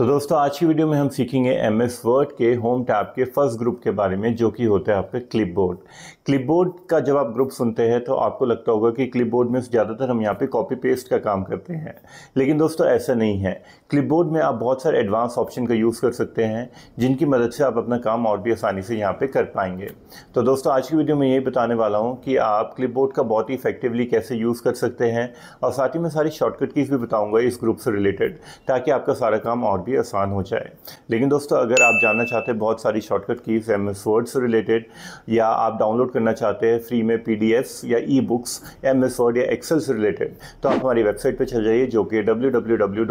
तो दोस्तों आज की वीडियो में हम सीखेंगे एम एस वर्ड के होम टैब के फर्स्ट ग्रुप के बारे में जो कि होता है आपका क्लिपबोर्ड क्लिपबोर्ड का जब आप ग्रुप सुनते हैं तो आपको लगता होगा कि क्लिपबोर्ड में ज़्यादातर हम यहाँ पे कॉपी पेस्ट का काम करते हैं लेकिन दोस्तों ऐसा नहीं है क्लिपबोर्ड में आप बहुत सारे एडवांस ऑप्शन का यूज़ कर सकते हैं जिनकी मदद से आप अपना काम और भी आसानी से यहाँ पर कर पाएंगे तो दोस्तों आज की वीडियो में यही बताने वाला हूँ कि आप बोर्ड का बहुत ही इफेक्टिवली कैसे यूज़ कर सकते हैं और साथ ही मैं सारी शॉर्टकट की भी बताऊँगा इस ग्रुप से रिलेटेड ताकि आपका सारा काम और भी ही आसान हो जाए लेकिन दोस्तों अगर आप जानना चाहते हैं बहुत सारी shortcut keys M S word से रिलेटेड या आप डाउनलोड करना चाहते हैं फ्री में पी या e books M S word या एक्सेल से रिलेटेड तो आप हमारी वेबसाइट पर चल जाइए जो कि डब्ल्यू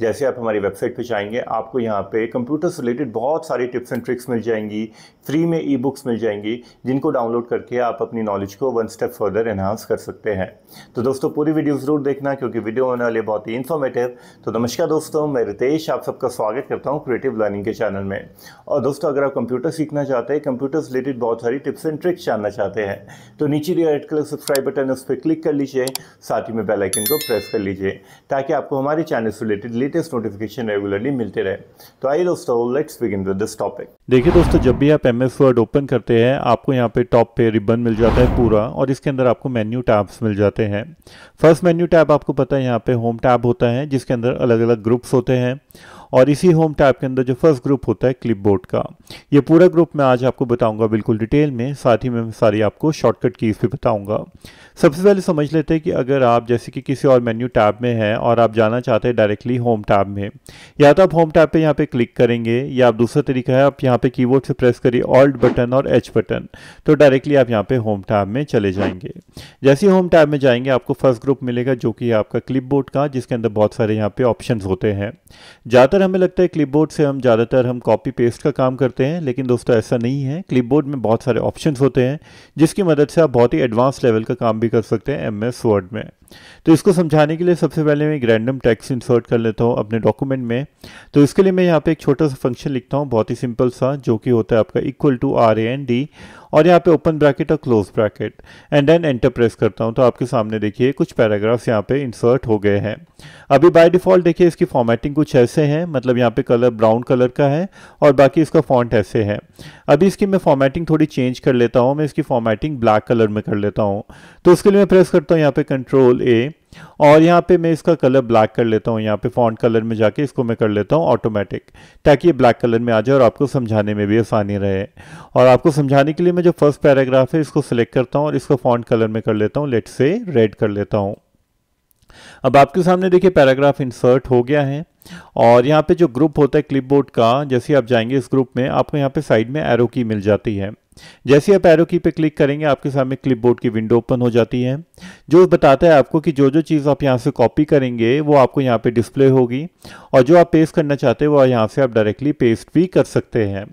जैसे आप हमारी वेबसाइट पर जाएंगे आपको यहाँ पे कंप्यूटर से रिलेटेड बहुत सारी टिप्स एंड ट्रिक्स मिल जाएंगी फ्री में ई बुक्स मिल जाएंगी जिनको डाउनलोड करके आप अपनी नॉलेज को वन स्टेप फर्दर एनहांस कर सकते हैं तो दोस्तों पूरी वीडियो ज़रूर देखना क्योंकि वीडियो होने वाले बहुत ही इन्फॉर्मेटिव तो नमस्कार दोस्तों दोस्तों मैं रितेश आप सबका स्वागत करता हूं क्रिएटिव लर्निंग के चैनल में और दोस्तों अगर आप कंप्यूटर सीखना चाहते हैं कंप्यूटर से रिलेटेड बहुत सारी टिप्स एंड ट्रिक्स जानना चाहते हैं तो नीचे दिया रेड कलर सब्सक्राइब बटन उस पर क्लिक कर लीजिए साथ ही में बेल आइकन को प्रेस कर लीजिए ताकि आपको हमारे चैनल से रिलेटेड लेटेस्ट नोटिफिकेशन रेगुलरली मिलते रहे तो आइए दोस्तों let's begin with this topic देखिए दोस्तों जब भी आप एम एस वर्ड ओपन करते हैं आपको यहाँ पे टॉप पे रिबन मिल जाता है पूरा और इसके अंदर आपको मेन्यू टैब्स मिल जाते हैं फर्स्ट मेन्यू टैब आपको पता है यहाँ पे होम टैब होता है जिसके अंदर अलग अलग ग्रुप ग्रुप्स होते हैं और इसी होम टैब के अंदर जो फर्स्ट ग्रुप होता है क्लिप का ये पूरा ग्रुप मैं आज आपको बताऊंगा बिल्कुल डिटेल में साथ ही में सारी आपको शॉर्टकट कीज़ भी बताऊंगा सबसे पहले समझ लेते हैं कि अगर आप जैसे कि किसी और मेन्यू टैब में हैं और आप जाना चाहते हैं डायरेक्टली होम टैब में या तो आप होम टैब पे यहाँ पे क्लिक करेंगे या आप दूसरा तरीका है आप यहाँ पे की से प्रेस करिए ऑल्ट बटन और एच बटन तो डायरेक्टली आप यहाँ पर होम टैब में चले जाएंगे जैसे होम टैब में जाएंगे आपको फर्स्ट ग्रुप मिलेगा जो कि आपका क्लिप का जिसके अंदर बहुत सारे यहाँ पे ऑप्शन होते हैं ज़्यादातर हमें लगता है क्लिपबोर्ड से हम ज़्यादातर हम कॉपी पेस्ट का काम करते हैं लेकिन दोस्तों ऐसा नहीं है क्लिपबोर्ड में बहुत सारे ऑप्शंस होते हैं जिसकी मदद से आप बहुत ही एडवांस लेवल का काम भी कर सकते हैं एम वर्ड में तो इसको समझाने के लिए सबसे पहले मैं एक रैंडम टेक्स्ट इंसर्ट कर लेता हूँ अपने डॉक्यूमेंट में तो इसके लिए मैं यहाँ पे एक छोटा सा फंक्शन लिखता हूँ बहुत ही सिंपल सा जो कि होता है आपका equal to R A N D और यहाँ पे ओपन ब्रैकेट और close bracket and then enter press करता हूँ तो आपके सामने देखिए कुछ पैराग्राफ्स यहाँ पे इंसर्ट हो गए हैं अभी बाय डिफ़ॉल्ट देखिए इसकी फॉर्मेटिंग कुछ ऐसे है मतलब यहाँ पे कलर ब्राउन कलर का है और बाकी इसका फॉन्ट ऐसे है अभी इसकी मैं फॉर्मेटिंग थोड़ी चेंज कर लेता हूँ मैं इसकी फॉर्मेटिंग ब्लैक कलर में कर लेता हूँ तो उसके लिए मैं प्रेस करता हूँ यहाँ पे कंट्रोल कंट्रोल ए और यहाँ पे मैं इसका कलर ब्लैक कर लेता हूँ यहाँ पे फॉन्ट कलर में जाके इसको मैं कर लेता हूँ ऑटोमेटिक ताकि ये ब्लैक कलर में आ जाए और आपको समझाने में भी आसानी रहे और आपको समझाने के लिए मैं जो फर्स्ट पैराग्राफ है इसको सिलेक्ट करता हूँ और इसको फॉन्ट कलर में कर लेता हूँ लेट से रेड कर लेता हूँ अब आपके सामने देखिए पैराग्राफ इंसर्ट हो गया है और यहाँ पे जो ग्रुप होता है क्लिपबोर्ड का जैसे आप जाएंगे इस ग्रुप में आपको यहाँ पे साइड में एरो की मिल जाती है जैसे आप एरो की पे क्लिक करेंगे आपके सामने क्लिपबोर्ड की विंडो ओपन हो जाती है जो बताता है आपको कि जो जो चीज़ आप यहाँ से कॉपी करेंगे वो आपको यहाँ पे डिस्प्ले होगी और जो आप पेस्ट करना चाहते हैं वो यहाँ से आप डायरेक्टली पेस्ट भी कर सकते हैं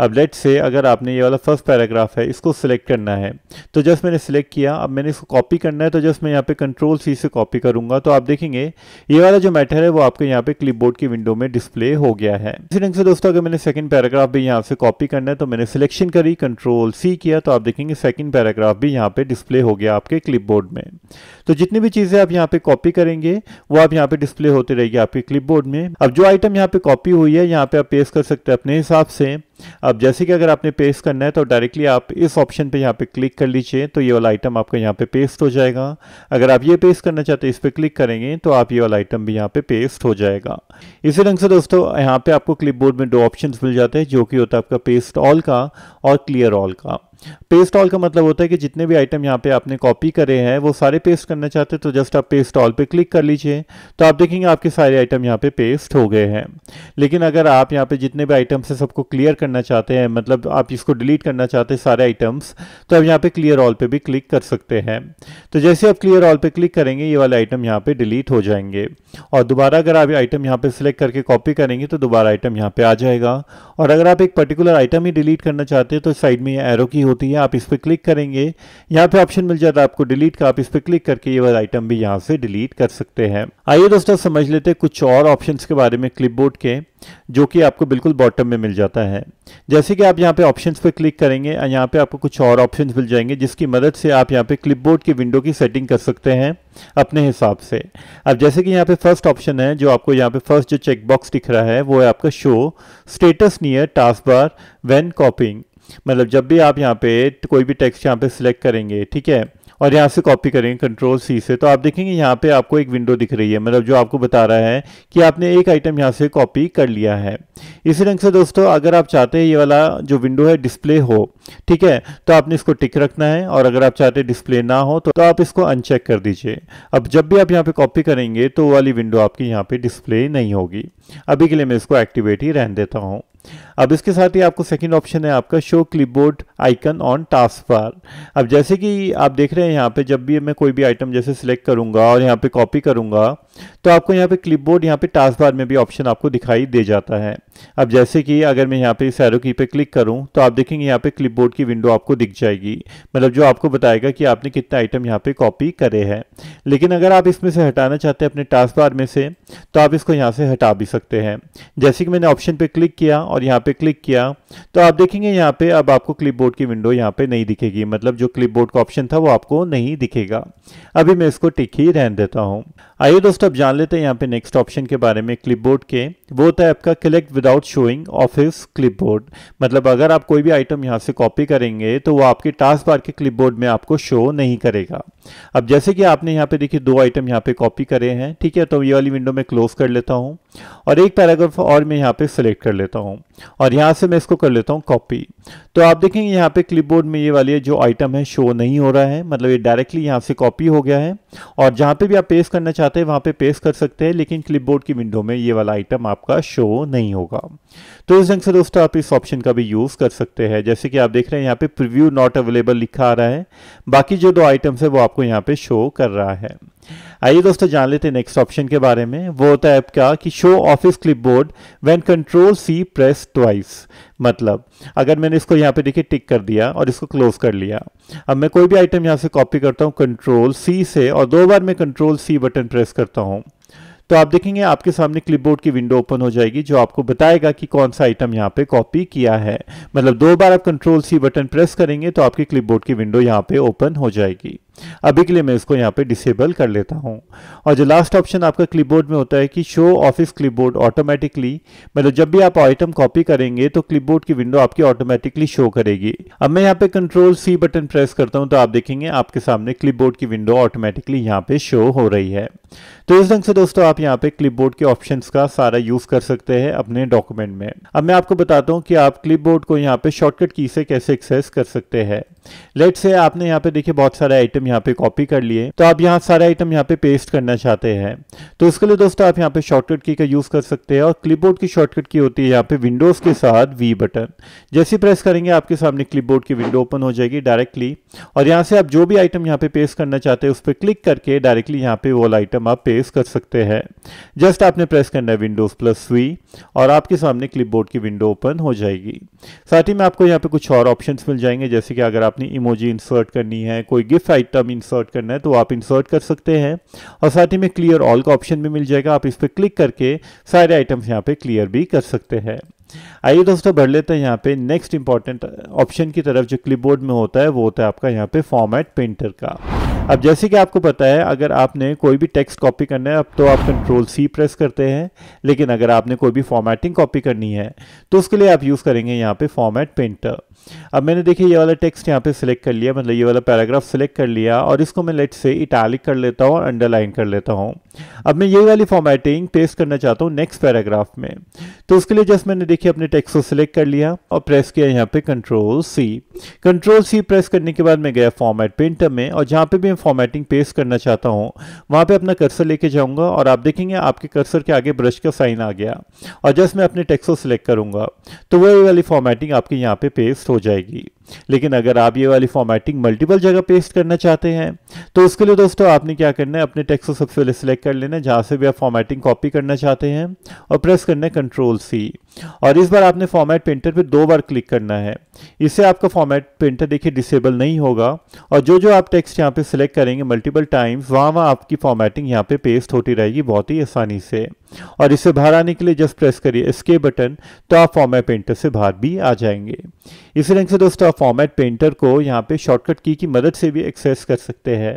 अब लेट से अगर आपने ये वाला फर्स्ट पैराग्राफ है इसको सिलेक्ट करना है तो जस्ट मैंने सिलेक्ट किया अब मैंने इसको कॉपी करना है तो जस्ट मैं यहाँ पे कंट्रोल सी से कॉपी करूंगा तो आप देखेंगे ये वाला जो मैटर है वो आपके यहाँ पे क्लिपबोर्ड की विंडो में डिस्प्ले हो गया है इसी ढंग से दोस्तों अगर मैंने सेकंड पैराग्राफ भी यहाँ से कॉपी करना है तो मैंने सिलेक्शन करी कंट्रोल कंट्रोल सी किया तो आप देखेंगे सेकंड पैराग्राफ भी यहाँ पे डिस्प्ले हो गया आपके क्लिपबोर्ड में तो जितनी भी चीज़ें आप यहाँ पे कॉपी करेंगे वो आप यहाँ पे डिस्प्ले होते रहेगी आपके क्लिपबोर्ड में अब जो आइटम यहाँ पे कॉपी हुई है यहाँ पे आप पेस्ट कर सकते हैं अपने हिसाब से अब जैसे कि अगर आपने पेस्ट करना है तो डायरेक्टली आप इस ऑप्शन पे यहाँ पे क्लिक कर लीजिए तो ये वाला आइटम आपका यहाँ पे पेस्ट हो जाएगा अगर आप ये पेस्ट करना चाहते हैं इस पर क्लिक करेंगे तो आप ये वाला आइटम भी यहाँ पे पेस्ट हो जाएगा इसी ढंग से दोस्तों यहाँ पे आपको क्लिप में दो ऑप्शन मिल जाते हैं जो कि होता है आपका पेस्ट ऑल का और क्लियर ऑल का पेस्ट ऑल का मतलब होता है कि जितने भी आइटम यहाँ पे आपने कॉपी करे हैं वो सारे पेस्ट करना चाहते हैं तो जस्ट आप पेस्ट ऑल पे क्लिक कर लीजिए तो आप देखेंगे आपके सारे आइटम यहाँ पे पेस्ट हो गए हैं लेकिन अगर आप यहाँ पे जितने भी आइटम्स हैं सबको क्लियर करना चाहते हैं मतलब आप इसको डिलीट करना चाहते हैं सारे आइटम्स तो आप यहाँ पे क्लियर ऑल पर भी क्लिक कर सकते हैं तो जैसे आप क्लियर ऑल पर क्लिक करेंगे ये वाले आइटम यहाँ पर डिलीट हो जाएंगे और दोबारा अगर आप आइटम यहाँ पर सिलेक्ट करके कॉपी करेंगे तो दोबारा आइटम यहाँ पर आ जाएगा और अगर आप एक पर्टिकुलर आइटम ही डिलीट करना चाहते हैं तो साइड में एरो की हो होती है आप इस पर क्लिक करेंगे यहाँ पे ऑप्शन मिल जाता है आपको डिलीट का आप इस पर क्लिक करके ये वाला आइटम भी यहाँ से डिलीट कर सकते हैं आइए दोस्तों समझ लेते हैं कुछ और ऑप्शन के बारे में क्लिप के जो कि आपको बिल्कुल बॉटम में मिल जाता है जैसे कि आप यहाँ पे ऑप्शन पर क्लिक करेंगे यहाँ पे आपको कुछ और ऑप्शन मिल जाएंगे जिसकी मदद से आप यहाँ पे क्लिप की विंडो की सेटिंग कर सकते हैं अपने हिसाब से अब जैसे कि यहाँ पे फर्स्ट ऑप्शन है जो आपको यहाँ पे फर्स्ट जो चेकबॉक्स दिख रहा है वो है आपका show status near task bar when copying मतलब जब भी आप यहाँ पे कोई भी टेक्स्ट यहाँ पे सिलेक्ट करेंगे ठीक है और यहाँ से कॉपी करेंगे कंट्रोल सी से तो आप देखेंगे यहाँ पे आपको एक विंडो दिख रही है मतलब जो आपको बता रहा है कि आपने एक आइटम यहाँ से कॉपी कर लिया है इसी ढंग से दोस्तों अगर आप चाहते हैं ये वाला जो विंडो है डिस्प्ले हो ठीक है तो आपने इसको टिक रखना है और अगर आप चाहते डिस्प्ले ना हो तो, तो आप इसको अनचेक कर दीजिए अब जब भी आप यहाँ पर कॉपी करेंगे तो वाली विंडो आपकी यहाँ पर डिस्प्ले नहीं होगी अभी के लिए मैं इसको एक्टिवेट ही रहने देता हूँ अब इसके साथ ही आपको सेकंड ऑप्शन है आपका show clipboard icon on task bar अब जैसे कि आप देख रहे हैं यहाँ पे जब भी मैं कोई भी आइटम जैसे सिलेक्ट करूँगा और यहाँ पे कॉपी करूँगा तो आपको यहाँ पे क्लिपबोर्ड यहाँ पे टास्क बार में भी ऑप्शन आपको दिखाई दे जाता है अब जैसे कि अगर मैं यहाँ पे इस एरो की पे क्लिक करूँ तो आप देखेंगे यहाँ पे क्लिपबोर्ड की विंडो आपको दिख जाएगी मतलब जो आपको बताएगा कि आपने कितने आइटम यहाँ पे कॉपी करे हैं लेकिन अगर आप इसमें से हटाना चाहते हैं अपने टास्क बार में से तो आप इसको यहाँ से हटा भी सकते हैं जैसे कि मैंने ऑप्शन पर क्लिक किया और यहाँ पर क्लिक किया तो आप देखेंगे यहाँ पर अब आपको क्लिपबोर्ड की विंडो यहाँ पर नहीं दिखेगी मतलब जो क्लिपबोर्ड का ऑप्शन था वो आपको नहीं दिखेगा अभी मैं इसको टिक ही रहन देता हूँ आइए दोस्तों अब जान लेते हैं यहाँ पे नेक्स्ट ऑप्शन के बारे में क्लिपबोर्ड के वो होता है आपका collect without showing office clipboard मतलब अगर आप कोई भी आइटम यहाँ से कॉपी करेंगे तो वो आपके टास्क बार के क्लिपबोर्ड में आपको शो नहीं करेगा अब जैसे कि आपने यहाँ पे देखिए दो आइटम यहाँ पे कॉपी करे हैं ठीक है तो ये वाली विंडो में क्लोज कर लेता हूँ और एक पैराग्राफ और मैं यहाँ पे सिलेक्ट कर लेता हूँ और यहाँ से मैं इसको कर लेता हूँ कॉपी तो आप देखेंगे यहाँ पे क्लिपबोर्ड में ये वाली जो आइटम है शो नहीं हो रहा है मतलब ये डायरेक्टली यहाँ से कॉपी हो गया है और जहाँ पे भी आप पेस्ट करना चाहते हैं वहाँ पे पेस्ट कर सकते हैं लेकिन क्लिपबोर्ड की विंडो में ये वाला आइटम आपका शो नहीं होगा तो इस ढंग से दोस्तों आप इस ऑप्शन का भी यूज़ कर सकते हैं जैसे कि आप देख रहे हैं यहाँ पे प्रीव्यू नॉट अवेलेबल लिखा आ रहा है बाकी जो दो आइटम्स है वो आपको यहाँ पे शो कर रहा है आइए दोस्तों जान लेते हैं नेक्स्ट ऑप्शन के बारे में वो होता है आपका कि show office clipboard when control C press twice मतलब अगर मैंने इसको यहाँ पे देखिए टिक कर दिया और इसको क्लोज कर लिया अब मैं कोई भी आइटम यहाँ से कॉपी करता हूँ कंट्रोल सी से और दो बार मैं कंट्रोल सी बटन प्रेस करता हूँ तो आप देखेंगे आपके सामने क्लिपबोर्ड की विंडो ओपन हो जाएगी जो आपको बताएगा कि कौन सा आइटम यहाँ पे कॉपी किया है मतलब दो बार आप कंट्रोल सी बटन प्रेस करेंगे तो आपकी क्लिपबोर्ड की विंडो यहाँ पे ओपन हो जाएगी अभी के लिए मैं इसको यहाँ पे डिसेबल कर लेता हूँ और जो लास्ट ऑप्शन आपका क्लिपबोर्ड में होता है कि शो ऑफिस क्लिपबोर्ड ऑटोमेटिकली मतलब जब भी आप आइटम कॉपी करेंगे तो क्लिपबोर्ड की विंडो आपकी ऑटोमेटिकली शो करेगी अब मैं यहाँ पे कंट्रोल सी बटन प्रेस करता हूँ तो आप देखेंगे आपके सामने क्लिप की विंडो ऑटोमेटिकली यहाँ पे शो हो रही है तो इस ढंग से दोस्तों आप यहाँ पे क्लिप के ऑप्शन का सारा यूज कर सकते हैं अपने डॉक्यूमेंट में अब मैं आपको बताता हूँ कि आप क्लिप को यहाँ पे शॉर्टकट की से कैसे एक्सेस कर सकते हैं लेट से आपने यहाँ पे देखिए बहुत सारे आइटम यहाँ पे कॉपी कर लिए तो आप यहाँ सारे आइटम यहाँ पे पेस्ट करना चाहते हैं तो उसके लिए दोस्तों आप यहाँ पे शॉर्टकट की का यूज़ कर सकते हैं और क्लिपबोर्ड की शॉर्टकट की होती है यहाँ पे विंडोज़ के साथ वी बटन जैसे प्रेस करेंगे आपके सामने क्लिपबोर्ड की विंडो ओपन हो जाएगी डायरेक्टली और यहाँ से आप जो भी आइटम यहाँ पे पेस्ट करना चाहते हैं उस पर क्लिक करके डायरेक्टली यहाँ पे वो आइटम आप पेस्ट कर सकते हैं जस्ट आपने प्रेस करना है विंडोज़ प्लस वी और आपके सामने क्लिपबोर्ड की विंडो ओपन हो जाएगी साथ ही में आपको यहाँ पे कुछ और ऑप्शन मिल जाएंगे जैसे कि अगर आपने इमोजी इंसर्ट करनी है कोई गिफ्ट आइटम इंसर्ट करना है तो आप इंसर्ट कर सकते हैं और साथ ही में क्लियर ऑल का ऑप्शन भी मिल जाएगा आप इस पर क्लिक करके सारे आइटम्स यहाँ पे क्लियर भी कर सकते हैं आइए दोस्तों बढ़ लेते हैं यहाँ पे नेक्स्ट इंपॉर्टेंट ऑप्शन की तरफ जो क्लिपबोर्ड में होता है वो होता है आपका यहाँ पे फॉर्मेट पेंटर का अब जैसे कि आपको पता है अगर आपने कोई भी टेक्स्ट कॉपी करना है अब तो आप कंट्रोल सी प्रेस करते हैं लेकिन अगर आपने कोई भी फॉर्मेटिंग कॉपी करनी है तो उसके लिए आप यूज़ करेंगे यहाँ पे फॉर्मेट पेंटर अब मैंने देखिए ये वाला टेक्स्ट यहाँ पे सिलेक्ट कर लिया मतलब ये वाला पैराग्राफ सिलेक्ट कर लिया और इसको मैं लेट से इटैलिक कर लेता हूँ और अंडरलाइन कर लेता हूँ अब मैं ये वाली फॉर्मेटिंग पेस्ट करना चाहता हूँ नेक्स्ट पैराग्राफ में तो उसके लिए जस्ट मैंने देखिए अपने टेक्स्ट को सिलेक्ट कर लिया और प्रेस किया यहाँ पे control C control C press करने के बाद मैं गया फॉर्मेट प्रिंटर में और जहाँ पे भी मैं फॉर्मेटिंग पेस्ट करना चाहता हूँ वहाँ पे अपना कर्सर लेके जाऊँगा और आप देखेंगे आपके कर्सर के आगे ब्रश का साइन आ गया और जस्ट मैं अपने टेक्स्ट को सिलेक्ट करूँगा तो वही वाली फॉर्मेटिंग आपके यहाँ पे पेस्ट हो जाएगी लेकिन अगर आप ये वाली फॉर्मेटिंग मल्टीपल जगह पेस्ट करना चाहते हैं तो उसके लिए दोस्तों आपने क्या करना है अपने टेक्स्ट को सबसे पहले सिलेक्ट कर लेना है जहाँ से भी आप फॉर्मेटिंग कॉपी करना चाहते हैं और प्रेस करना है कंट्रोल सी और इस बार आपने फॉर्मेट पेंटर पर दो बार क्लिक करना है इससे आपका फॉर्मेट पेंटर देखिए डिसेबल नहीं होगा और जो जो आप टेक्स्ट यहाँ पर सिलेक्ट करेंगे मल्टीपल टाइम्स वहाँ वहाँ आपकी फॉर्मेटिंग यहाँ पर पेस्ट होती रहेगी बहुत ही आसानी से और इससे बाहर आने के लिए जस्ट प्रेस करिए स्के बटन तो आप फॉर्मेट पेंटर से बाहर भी आ जाएंगे इसी रंग से दोस्तों आप फॉर्मेट पेंटर को यहाँ पे शॉर्टकट की की मदद से भी एक्सेस कर सकते हैं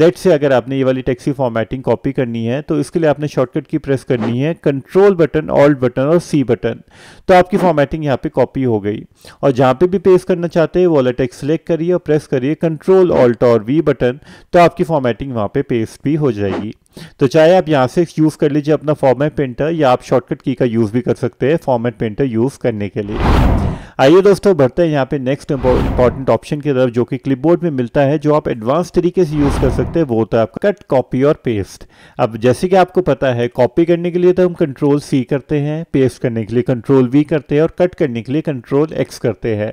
लेट से अगर आपने ये वाली टैक्सी फॉर्मेटिंग कॉपी करनी है तो इसके लिए आपने शॉर्टकट की प्रेस करनी है कंट्रोल बटन ऑल्ट बटन और सी बटन तो आपकी फॉर्मेटिंग यहाँ पे कॉपी हो गई और जहाँ पे भी पेस्ट करना चाहते हैं वो वाला सेलेक्ट करिए और प्रेस करिए कंट्रोल ऑल्ट और वी बटन तो आपकी फॉर्मेटिंग वहाँ पे पेस्ट भी हो जाएगी तो चाहे आप यहाँ से यूज़ कर लीजिए अपना फॉर्मेट पेंटर या आप शॉर्टकट की का यूज़ भी कर सकते हैं फॉर्मेट पेंटर यूज़ करने के लिए आइए दोस्तों बढ़ते हैं यहाँ पे नेक्स्ट इंपॉर्टेंट ऑप्शन की तरफ जो कि क्लिपबोर्ड में मिलता है जो आप एडवांस तरीके से यूज़ कर सकते हैं वो होता है आपका कट कॉपी और पेस्ट अब जैसे कि आपको पता है कॉपी करने के लिए तो हम कंट्रोल सी करते हैं पेस्ट करने के लिए कंट्रोल वी करते हैं और कट करने के लिए कंट्रोल एक्स करते हैं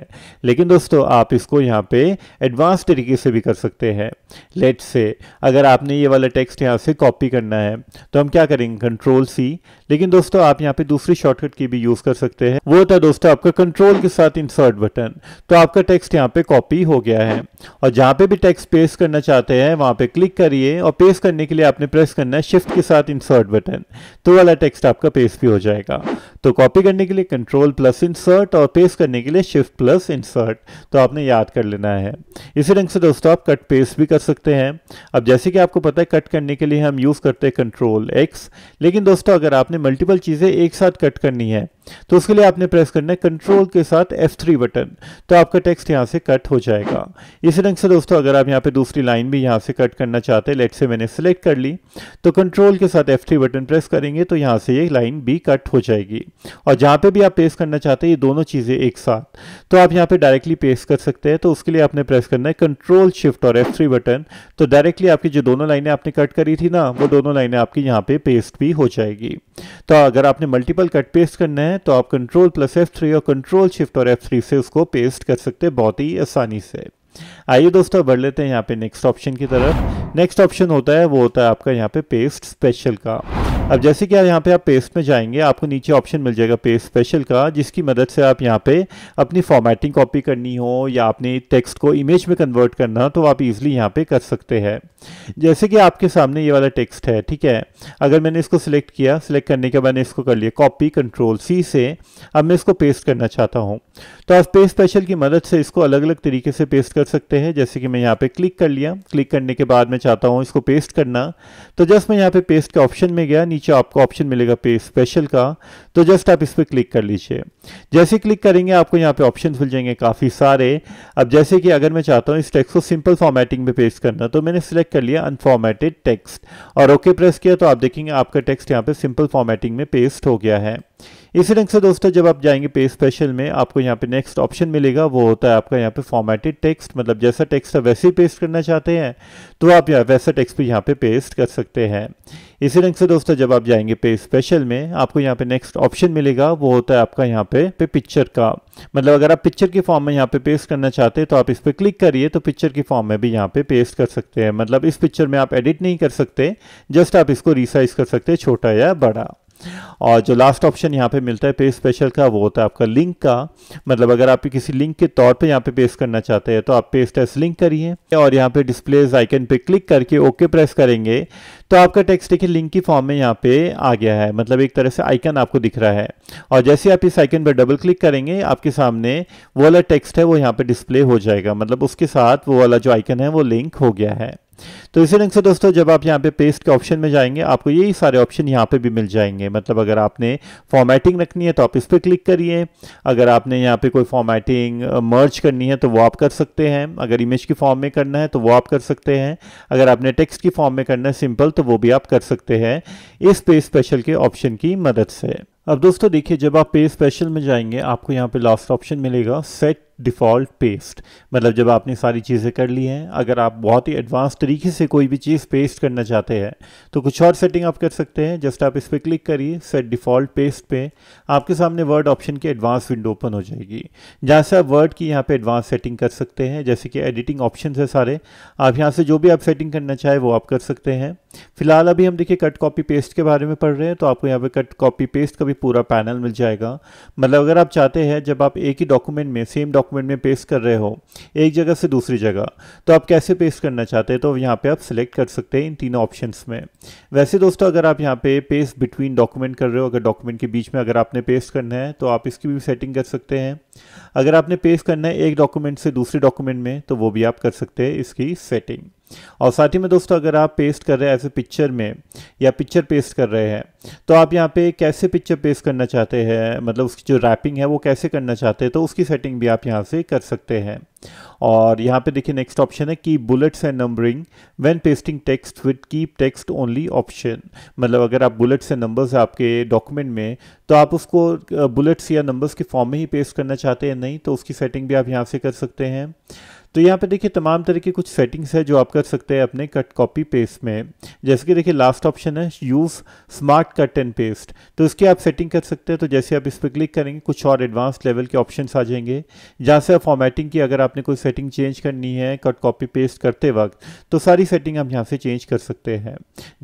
लेकिन दोस्तों आप इसको यहाँ पे एडवांस तरीके से भी कर सकते हैं लेट से अगर आपने ये वाला टेक्स्ट यहाँ से कॉपी करना है तो हम क्या करेंगे कंट्रोल सी लेकिन दोस्तों आप यहाँ पे दूसरी शॉर्टकट की भी यूज कर सकते हैं वो था दोस्तों आपका कंट्रोल के साथ इंसर्ट बटन तो आपका टेक्स्ट यहाँ पे कॉपी हो गया है और जहां पे भी टेक्स्ट पेस्ट करना चाहते हैं वहां पे क्लिक करिए और पेस्ट करने के लिए आपने प्रेस करना है शिफ्ट के साथ इंसर्ट बटन तो वाला टेक्स्ट आपका पेस्ट भी हो जाएगा तो कॉपी करने के लिए कंट्रोल प्लस इंसर्ट और पेस्ट करने के लिए शिफ्ट प्लस इंसर्ट तो आपने याद कर लेना है इसी ढंग से दोस्तों आप कट पेस्ट भी कर सकते हैं अब जैसे कि आपको पता है कट करने के लिए हम यूज करते हैं कंट्रोल एक्स लेकिन दोस्तों अगर आपने आपने मल्टीपल चीज़ें एक साथ कट करनी है तो उसके लिए आपने प्रेस करना है कंट्रोल के साथ F3 बटन तो आपका टेक्स्ट यहाँ से कट हो जाएगा इसी ढंग से दोस्तों अगर आप यहाँ पे दूसरी लाइन भी यहाँ से कट करना चाहते हैं लेट से मैंने सेलेक्ट कर ली तो कंट्रोल के साथ F3 बटन प्रेस करेंगे तो यहाँ से ये लाइन भी कट हो जाएगी और जहाँ पे भी आप पेस्ट करना चाहते हैं ये दोनों चीज़ें एक साथ तो आप यहाँ पे डायरेक्टली पेस्ट कर सकते हैं तो उसके लिए आपने प्रेस करना है कंट्रोल शिफ्ट और एफ बटन तो डायरेक्टली आपकी जो दोनों लाइनें आपने कट करी थी ना वो दोनों लाइनें आपकी यहाँ पे पेस्ट भी हो जाएगी तो अगर आपने मल्टीपल कट पेस्ट करना है हैं तो आप कंट्रोल प्लस एफ थ्री और कंट्रोल शिफ्ट और एफ थ्री से उसको पेस्ट कर सकते हैं बहुत ही आसानी से आइए दोस्तों बढ़ लेते हैं यहाँ पे नेक्स्ट ऑप्शन की तरफ नेक्स्ट ऑप्शन होता है वो होता है आपका यहाँ पे पेस्ट स्पेशल का अब जैसे कि यहाँ पे आप पेस्ट में जाएंगे आपको नीचे ऑप्शन मिल जाएगा पेस्ट स्पेशल का जिसकी मदद से आप यहाँ पे अपनी फॉर्मेटिंग कॉपी करनी हो या अपने टेक्स्ट को इमेज में कन्वर्ट करना हो तो आप इजीली यहाँ पे कर सकते हैं जैसे कि आपके सामने ये वाला टेक्स्ट है ठीक है अगर मैंने इसको सिलेक्ट किया सिलेक्ट करने के बाद इसको कर लिया कॉपी कंट्रोल सी से अब मैं इसको पेस्ट करना चाहता हूँ तो आप पेस्ट स्पेशल की मदद से इसको अलग अलग तरीके से पेस्ट कर सकते हैं जैसे कि मैं यहाँ पे क्लिक कर लिया क्लिक करने के बाद मैं चाहता हूँ इसको पेस्ट करना तो जस्ट मैं यहाँ पे पेस्ट के ऑप्शन में गया नीचे आपको ऑप्शन मिलेगा पे स्पेशल का तो जस्ट आप इस पर क्लिक कर लीजिए जैसे क्लिक करेंगे आपको यहाँ पे ऑप्शन मिल जाएंगे काफ़ी सारे अब जैसे कि अगर मैं चाहता हूँ इस टेक्स को सिंपल फॉर्मेटिंग में पेश करना तो मैंने सिलेक्ट कर लिया अनफॉर्मेटेड टेक्स्ट और ओके प्रेस किया तो आप देखेंगे आपका टेक्स्ट यहाँ पर सिंपल फॉर्मेटिंग में पेस्ट हो गया है इसी ढंग से दोस्तों जब आप जाएंगे पे स्पेशल में आपको यहाँ पे नेक्स्ट ऑप्शन मिलेगा वो होता है आपका यहाँ पे फॉर्मेटेड टेक्स्ट मतलब जैसा टेक्स्ट आप वैसे ही पेस्ट करना चाहते हैं तो आप यहाँ वैसा टेक्स्ट भी यहाँ पे पेस्ट कर सकते हैं इसी ढंग से दोस्तों जब आप जाएंगे पे स्पेशल में आपको यहाँ पे नेक्स्ट ऑप्शन मिलेगा वो होता है आपका यहाँ पे पे पिक्चर का मतलब अगर आप पिक्चर की फॉर्म में यहाँ पे पेस्ट करना चाहते हैं तो आप इस पर क्लिक करिए तो पिक्चर की फॉर्म में भी यहाँ पे पेस्ट कर सकते हैं मतलब इस पिक्चर में आप एडिट नहीं कर सकते जस्ट आप इसको रिसाइज कर सकते हैं छोटा या बड़ा और जो लास्ट ऑप्शन यहाँ पे मिलता है पे स्पेशल का वो होता है आपका लिंक का मतलब अगर आप किसी लिंक के तौर पे यहाँ पे पेस्ट करना चाहते हैं तो आप पेस्ट एस लिंक करिए और यहाँ पे डिस्प्लेज आइकन पे क्लिक करके ओके प्रेस करेंगे तो आपका टेक्स्ट देखिए लिंक की फॉर्म में यहाँ पे आ गया है मतलब एक तरह से आइकन आपको दिख रहा है और जैसे आप इस आइकन पर डबल क्लिक करेंगे आपके सामने वो वाला टेक्स्ट है वो यहाँ पे डिस्प्ले हो जाएगा मतलब उसके साथ वो वाला जो आइकन है वो लिंक हो गया है तो इसी ढंग से दोस्तों जब आप यहाँ पे पेस्ट के ऑप्शन में जाएंगे आपको यही सारे ऑप्शन यहाँ पे भी मिल जाएंगे मतलब अगर आपने फॉर्मेटिंग रखनी है तो आप इस पर क्लिक करिए अगर आपने यहाँ पे कोई फॉर्मेटिंग मर्ज करनी है तो वो आप कर सकते हैं अगर इमेज की फॉर्म में करना है तो वो आप कर सकते हैं अगर आपने टेक्स्ट की फॉर्म में करना है सिंपल तो वो भी आप कर सकते हैं इस पे स्पेशल के ऑप्शन की मदद से अब दोस्तों देखिए जब आप पे स्पेशल में जाएंगे आपको यहाँ पे लास्ट ऑप्शन मिलेगा सेट डिफ़ॉल्ट पेस्ट मतलब जब आपने सारी चीज़ें कर ली हैं अगर आप बहुत ही एडवांस तरीके से कोई भी चीज़ पेस्ट करना चाहते हैं तो कुछ और सेटिंग आप कर सकते हैं जस्ट आप इस पर क्लिक करिए सेट डिफ़ॉल्ट पेस्ट पे आपके सामने वर्ड ऑप्शन की एडवांस विंडो ओपन हो जाएगी जहाँ से आप वर्ड की यहाँ पर एडवांस सेटिंग कर सकते हैं जैसे कि एडिटिंग ऑप्शन है सारे आप यहाँ से जो भी आप सेटिंग करना चाहें वो आप कर सकते हैं फिलहाल अभी हम देखिए कट कॉपी पेस्ट के बारे में पढ़ रहे हैं तो आपको यहाँ पे कट कॉपी पेस्ट का भी पूरा पैनल मिल जाएगा मतलब अगर आप चाहते हैं जब आप एक ही डॉक्यूमेंट में सेम डॉक्यूमेंट में पेस्ट कर रहे हो एक जगह से दूसरी जगह तो आप कैसे पेस्ट करना चाहते हैं तो यहाँ पर आप सिलेक्ट कर सकते हैं इन तीनों ऑप्शन में वैसे दोस्तों अगर आप यहाँ पे पेस्ट बिटवीन डॉक्यूमेंट कर रहे हो अगर डॉक्यूमेंट के बीच में अगर आपने पेस्ट करना है तो आप इसकी भी सेटिंग कर सकते हैं अगर आपने पेस्ट करना है एक डॉक्यूमेंट से दूसरे डॉक्यूमेंट में तो वो भी आप कर सकते हैं इसकी सेटिंग और साथ ही में दोस्तों अगर आप पेस्ट कर रहे हैं एज ए पिक्चर में या पिक्चर पेस्ट कर रहे हैं तो आप यहाँ पे कैसे पिक्चर पेस्ट करना चाहते हैं मतलब उसकी जो रैपिंग है वो कैसे करना चाहते हैं तो उसकी सेटिंग भी आप यहाँ से कर सकते हैं और यहाँ पे देखिए नेक्स्ट ऑप्शन है की bullets and numbering when pasting text with keep text only option मतलब अगर आप बुलेट्स एंड नंबर्स है आपके डॉक्यूमेंट में तो आप उसको बुलेट्स या नंबर्स के फॉर्म में ही पेस्ट करना चाहते हैं नहीं तो उसकी सेटिंग भी आप यहाँ से कर सकते हैं तो यहाँ पे देखिए तमाम तरह की कुछ सेटिंग्स है जो आप कर सकते हैं अपने कट कॉपी पेस्ट में जैसे कि देखिए लास्ट ऑप्शन है use smart cut and paste तो इसकी आप सेटिंग कर सकते हैं तो जैसे आप इस पर क्लिक करेंगे कुछ और एडवांस लेवल के ऑप्शन आ जाएंगे जहाँ से आप फॉर्मेटिंग की अगर आपने कोई सेटिंग चेंज करनी है कट कॉपी पेस्ट करते वक्त तो सारी सेटिंग आप यहाँ से चेंज कर सकते हैं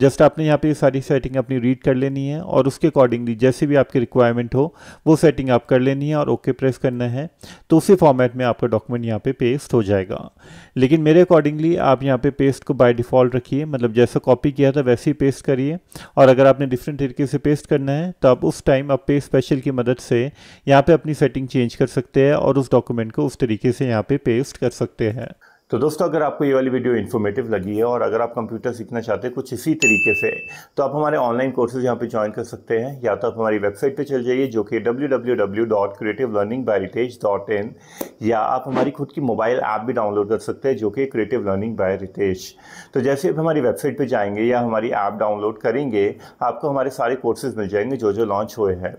जस्ट आपने यहाँ पर सारी सेटिंग अपनी रीड कर लेनी है और उसके अकॉर्डिंगली जैसे भी आपकी रिक्वायरमेंट हो वो सेटिंग आप कर लेनी है और ओके प्रेस करना है तो उसी फॉर्मेट में आपका डॉक्यूमेंट यहाँ पर पेस्ट हो जाएगा जाएगा लेकिन मेरे अकॉर्डिंगली आप यहाँ पे पेस्ट को बाय डिफ़ॉल्ट रखिए मतलब जैसा कॉपी किया था वैसे ही पेस्ट करिए और अगर आपने डिफरेंट तरीके से पेस्ट करना है तो आप उस टाइम आप पे स्पेशल की मदद से यहाँ पर अपनी सेटिंग चेंज कर सकते हैं और उस डॉक्यूमेंट को उस तरीके से यहाँ पर पे पेस्ट कर सकते हैं तो दोस्तों अगर आपको ये वाली वीडियो इन्फॉर्मेटिव लगी है और अगर आप कंप्यूटर सीखना चाहते हैं कुछ इसी तरीके से तो आप हमारे ऑनलाइन कोर्सेज यहाँ पे ज्वाइन कर सकते हैं या तो आप हमारी वेबसाइट पे चल जाइए जो कि डब्ल्यू या आप हमारी खुद की मोबाइल ऐप भी डाउनलोड कर सकते हैं जो कि क्रिएटिव लर्निंग बाय रितेश तो जैसे आप हमारी वेबसाइट पर जाएंगे या हमारी ऐप डाउनलोड करेंगे आपको हमारे सारे कोर्सेज मिल जाएंगे जो जो लॉन्च हुए हैं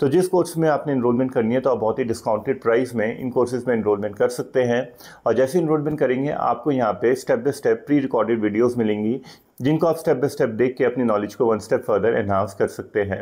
तो जिस कोर्स में आपने इनरोलमेंट करनी है तो आप बहुत ही डिस्काउंटेड प्राइस में इन कोर्सेज में इनरोलमेंट कर सकते हैं और जैसे इनरोलमेंट करेंगे करेंगे आपको यहाँ पे step by step pre recorded videos मिलेंगी जिनको आप स्टेप बाय स्टेप देख के अपनी नॉलेज को वन स्टेप फर्दर एनहांस कर सकते हैं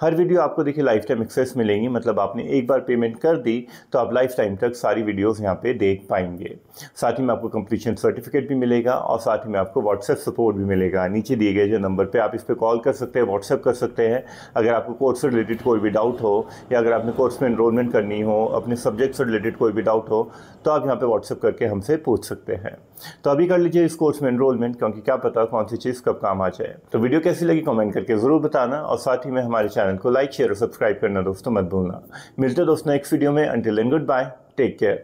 हर वीडियो आपको देखिए लाइफ टाइम एक्सेस मिलेंगी मतलब आपने एक बार पेमेंट कर दी तो आप लाइफ टाइम तक सारी वीडियोस यहाँ पे देख पाएंगे साथ ही में आपको कंप्लीशन सर्टिफिकेट भी मिलेगा और साथ ही में आपको व्हाट्सएप सपोर्ट भी मिलेगा नीचे दिए गए जो नंबर पर आप इस पर कॉल कर सकते हैं व्हाट्सएप कर सकते हैं अगर आपको कोर्स से रिलेटेड कोई भी डाउट हो या अगर आपने कोर्स में इनरोलमेंट करनी हो अपने सब्जेक्ट से रिलेटेड कोई भी डाउट हो तो आप यहाँ पर व्हाट्सअप करके हमसे पूछ सकते हैं तो अभी कर लीजिए इस कोर्स में इनरोलमेंट क्योंकि क्या पता कौन सी चीज़ कब काम आ जाए तो वीडियो कैसी लगी कमेंट करके ज़रूर बताना और साथ ही में हमारे चैनल को लाइक शेयर और सब्सक्राइब करना दोस्तों मत भूलना मिलते दोस्तों नेक्स्ट वीडियो में until and good bye take care